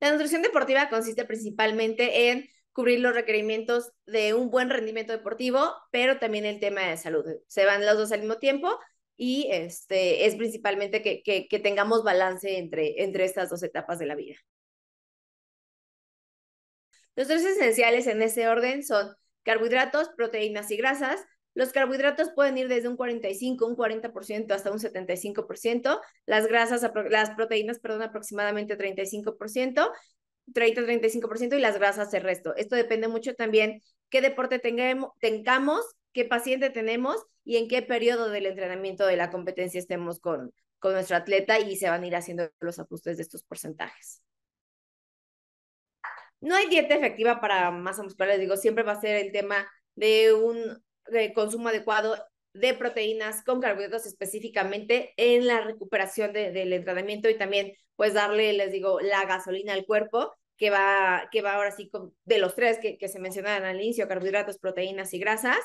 La nutrición deportiva consiste principalmente en cubrir los requerimientos de un buen rendimiento deportivo, pero también el tema de salud. Se van los dos al mismo tiempo y este, es principalmente que, que tengamos balance entre, entre estas dos etapas de la vida. Los tres esenciales en ese orden son carbohidratos, proteínas y grasas, los carbohidratos pueden ir desde un 45, un 40% hasta un 75%. Las grasas, las proteínas, perdón, aproximadamente 35%. 30-35% y las grasas el resto. Esto depende mucho también qué deporte tengamos, qué paciente tenemos y en qué periodo del entrenamiento de la competencia estemos con, con nuestro atleta y se van a ir haciendo los ajustes de estos porcentajes. No hay dieta efectiva para masa muscular, les digo, siempre va a ser el tema de un consumo adecuado de proteínas con carbohidratos específicamente en la recuperación del entrenamiento y también pues darle, les digo, la gasolina al cuerpo que va, que va ahora sí con, de los tres que, se mencionaban al inicio, carbohidratos, proteínas y grasas,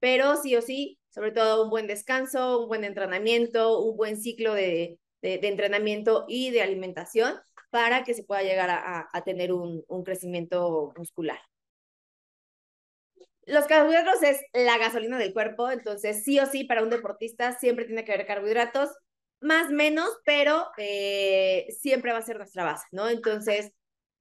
pero sí o sí, sobre todo un buen descanso, un buen entrenamiento, un buen ciclo de, de, entrenamiento y de alimentación para que se pueda llegar a, tener un crecimiento muscular los carbohidratos es la gasolina del cuerpo, entonces sí o sí para un deportista siempre tiene que haber carbohidratos, más menos, pero eh, siempre va a ser nuestra base, ¿no? Entonces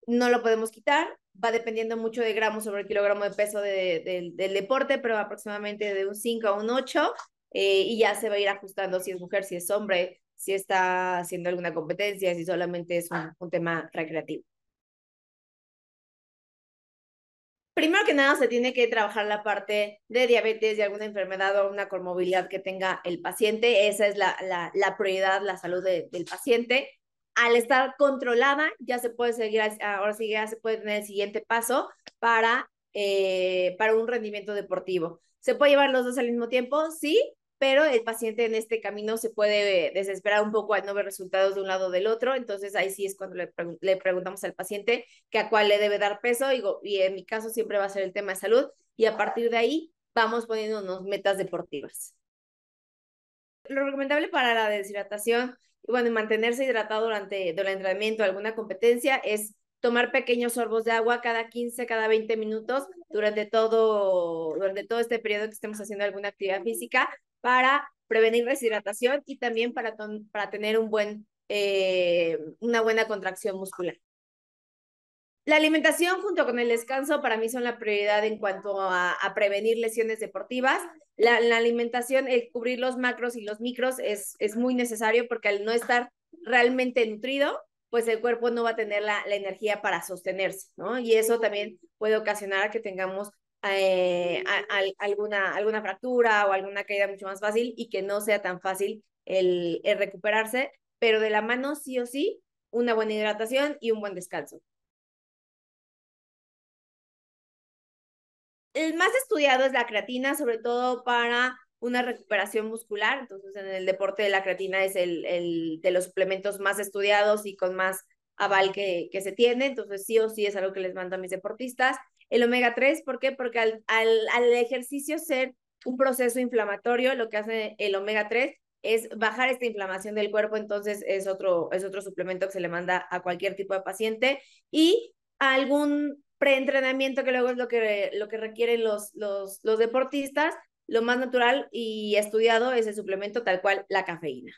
no lo podemos quitar, va dependiendo mucho de gramos sobre el kilogramo de peso de, del, deporte, pero aproximadamente de un 5 a un 8 eh, y ya se va a ir ajustando si es mujer, si es hombre, si está haciendo alguna competencia, si solamente es un tema recreativo. primero que nada se tiene que trabajar la parte de diabetes, y alguna enfermedad o una comorbilidad que tenga el paciente. Esa es la, la, prioridad, la salud del paciente. Al estar controlada, ya se puede seguir, ahora sí ya se puede tener el siguiente paso para, eh, para un rendimiento deportivo. ¿Se puede llevar los dos al mismo tiempo? Sí, pero el paciente en este camino se puede desesperar un poco al no ver resultados de un lado o del otro, entonces ahí sí es cuando le, preguntamos al paciente que a cuál le debe dar peso, y, en mi caso siempre va a ser el tema de salud, y a partir de ahí vamos poniéndonos metas deportivas. Lo recomendable para la deshidratación y bueno, mantenerse hidratado durante, durante el entrenamiento, o alguna competencia, es tomar pequeños sorbos de agua cada 15, cada 20 minutos durante todo, durante todo este periodo que estemos haciendo alguna actividad física para prevenir deshidratación y también para, para tener un buen, eh, una buena contracción muscular. La alimentación junto con el descanso para mí son la prioridad en cuanto a, prevenir lesiones deportivas. La, alimentación, el cubrir los macros y los micros es, es muy necesario porque al no estar realmente nutrido, pues el cuerpo no va a tener la, la energía para sostenerse, ¿no? Y eso también puede ocasionar que tengamos eh, alguna, alguna fractura o alguna caída mucho más fácil y que no sea tan fácil el, recuperarse, pero de la mano sí o sí, una buena hidratación y un buen descanso. El más estudiado es la creatina, sobre todo para una recuperación muscular. Entonces, en el deporte de la creatina es el, de los suplementos más estudiados y con más aval que, que se tiene, entonces sí o sí es algo que les mando a mis deportistas. El omega 3, ¿por qué? Porque al, al, al ejercicio ser un proceso inflamatorio, lo que hace el omega 3 es bajar esta inflamación del cuerpo, entonces es otro, es otro suplemento que se le manda a cualquier tipo de paciente y algún preentrenamiento que luego es lo que, lo que requieren los, los, los deportistas, lo más natural y estudiado es el suplemento tal cual la cafeína.